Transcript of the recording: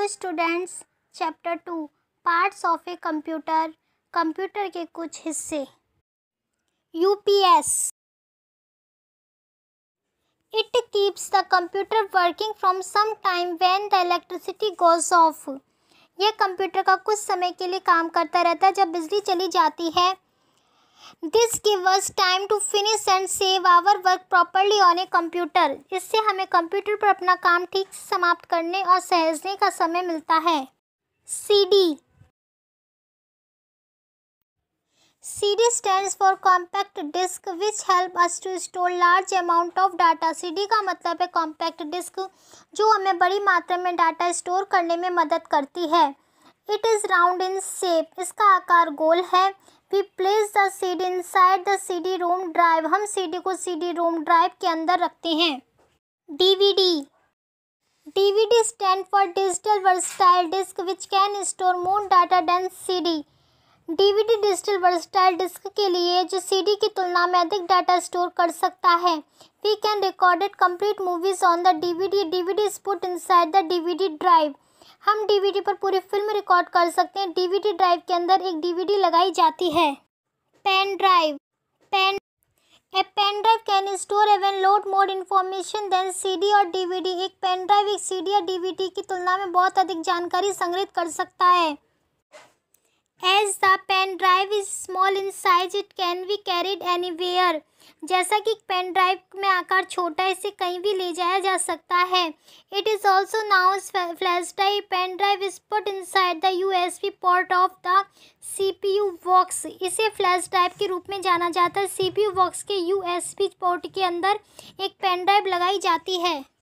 hello students chapter two parts of a computer computer के कुछ हिस्से UPS it keeps the computer working from some time when the electricity goes off यह कंप्यूटर का कुछ समय के लिए काम करता रहता है जब बिजली चली जाती है this give us time to finish and save our work properly on a computer इससे हमें कंप्यूटर पर अपना काम ठीक से समाप्त करने और सहेजने का समय मिलता है C D C D stand for compact disc which help us to store large amount of data C D का मतलब है कॉम्पैक्ट डिस्क जो हमें बड़ी मात्रा में डाटा स्टोर करने में मदद करती है it is round in shape इसका आकार गोल है we place the CD inside the CD ROM drive हम डी को डी रोम ड्राइव के अंदर रखते हैं DVD DVD stand for digital versatile disc which can store more data D CD DVD digital versatile disc के लिए जो CD की तुलना में अधिक डाटा स्टोर कर सकता है we can recorded complete movies on the DVD DVD is put inside the DVD drive हम डीवीडी पर पूरी फिल्म रिकॉर्ड कर सकते हैं डीवीडी ड्राइव के अंदर एक डीवीडी लगाई जाती है pen drive pen a pen drive can store even lot more information than CD और डीवीडी एक पेन ड्राइव एक डी या डीवीडी की तुलना में बहुत अधिक जानकारी संग्रहित कर सकता है as the pen drive is small in size it can be carried anywhere जैसा कि पेन ड्राइव में आकार छोटा है इसे कहीं भी ले जाया जा सकता है it is also now flash drive pen drive is put inside the U S B port of the C P U box इसे फ्लैश ड्राइव के रूप में जाना जाता है सी पी यू बॉक्स के यू एस पी पोर्ट के अंदर एक पेन ड्राइव लगाई जाती है